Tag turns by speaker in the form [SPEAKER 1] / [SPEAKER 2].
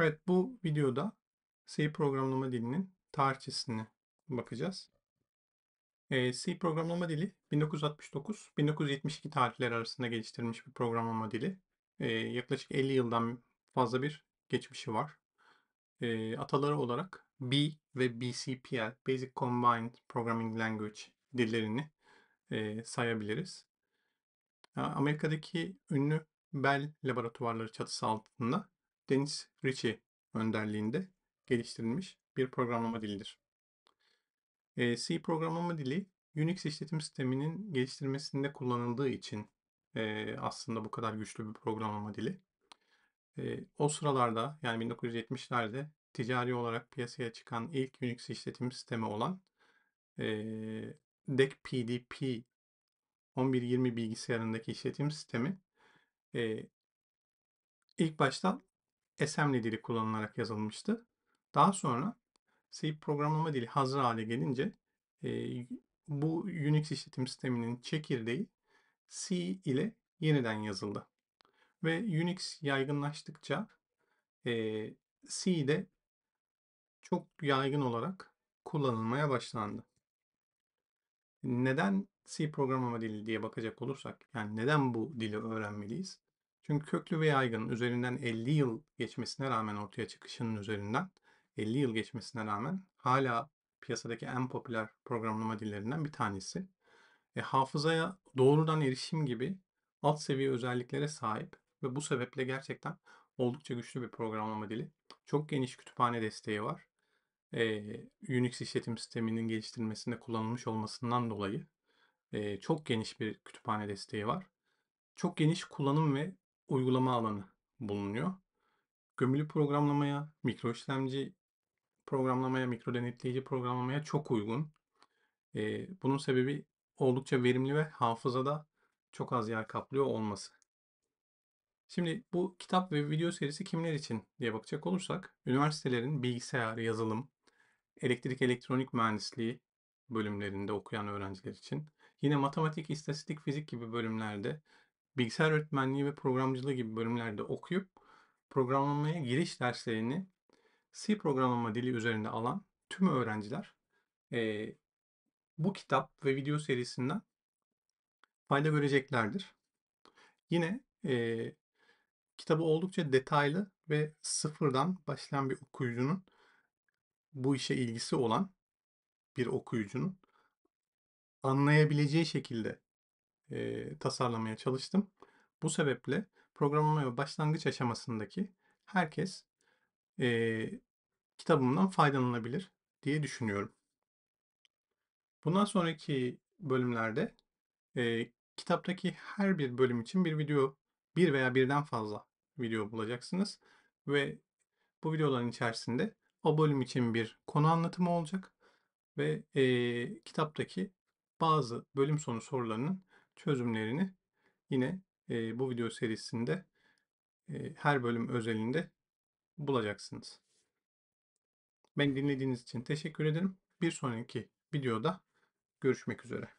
[SPEAKER 1] Evet bu videoda C programlama dilinin tarihçesine bakacağız. C programlama dili 1969-1972 tarihleri arasında geliştirilmiş bir programlama dili. Yaklaşık 50 yıldan fazla bir geçmişi var. Ataları olarak B ve BCPL, Basic Combined Programming Language dillerini sayabiliriz. Amerika'daki ünlü Bell laboratuvarları çatısı altında Deniz Ritchie önderliğinde geliştirilmiş bir programlama dilidir. Ee, C programlama dili Unix işletim sisteminin geliştirmesinde kullanıldığı için e, aslında bu kadar güçlü bir programlama dili. E, o sıralarda yani 1970'lerde ticari olarak piyasaya çıkan ilk Unix işletim sistemi olan DEC PDP 1120 bilgisayarındaki işletim sistemi e, ilk başta assembly dili kullanılarak yazılmıştı. Daha sonra C programlama dili hazır hale gelince e, bu Unix işletim sisteminin çekirdeği C ile yeniden yazıldı. Ve Unix yaygınlaştıkça e, C de çok yaygın olarak kullanılmaya başlandı. Neden C programlama dili diye bakacak olursak, yani neden bu dili öğrenmeliyiz? Çünkü köklü ve yaygın üzerinden 50 yıl geçmesine rağmen ortaya çıkışının üzerinden 50 yıl geçmesine rağmen hala piyasadaki en popüler programlama dillerinden bir tanesi. E, hafızaya doğrudan erişim gibi alt seviye özelliklere sahip ve bu sebeple gerçekten oldukça güçlü bir programlama dili. Çok geniş kütüphane desteği var. E, Unix işletim sisteminin geliştirilmesinde kullanılmış olmasından dolayı e, çok geniş bir kütüphane desteği var. Çok geniş kullanım ve uygulama alanı bulunuyor. Gömülü programlamaya, mikro işlemci programlamaya, mikro denetleyici programlamaya çok uygun. E, bunun sebebi oldukça verimli ve hafızada çok az yer kaplıyor olması. Şimdi bu kitap ve video serisi kimler için diye bakacak olursak üniversitelerin bilgisayar, yazılım, elektrik elektronik mühendisliği bölümlerinde okuyan öğrenciler için yine matematik, istatistik, fizik gibi bölümlerde bilgisayar öğretmenliği ve programcılığı gibi bölümlerde okuyup programlamaya giriş derslerini C programlama dili üzerinde alan tüm öğrenciler e, bu kitap ve video serisinden fayda göreceklerdir. Yine e, kitabı oldukça detaylı ve sıfırdan başlayan bir okuyucunun bu işe ilgisi olan bir okuyucunun anlayabileceği şekilde e, tasarlamaya çalıştım. Bu sebeple programlama ve başlangıç aşamasındaki herkes e, kitabımdan faydalanabilir diye düşünüyorum. Bundan sonraki bölümlerde e, kitaptaki her bir bölüm için bir video, bir veya birden fazla video bulacaksınız ve bu videoların içerisinde o bölüm için bir konu anlatımı olacak ve e, kitaptaki bazı bölüm sonu sorularının çözümlerini yine e, bu video serisinde e, her bölüm özelinde bulacaksınız. Ben dinlediğiniz için teşekkür ederim. Bir sonraki videoda görüşmek üzere.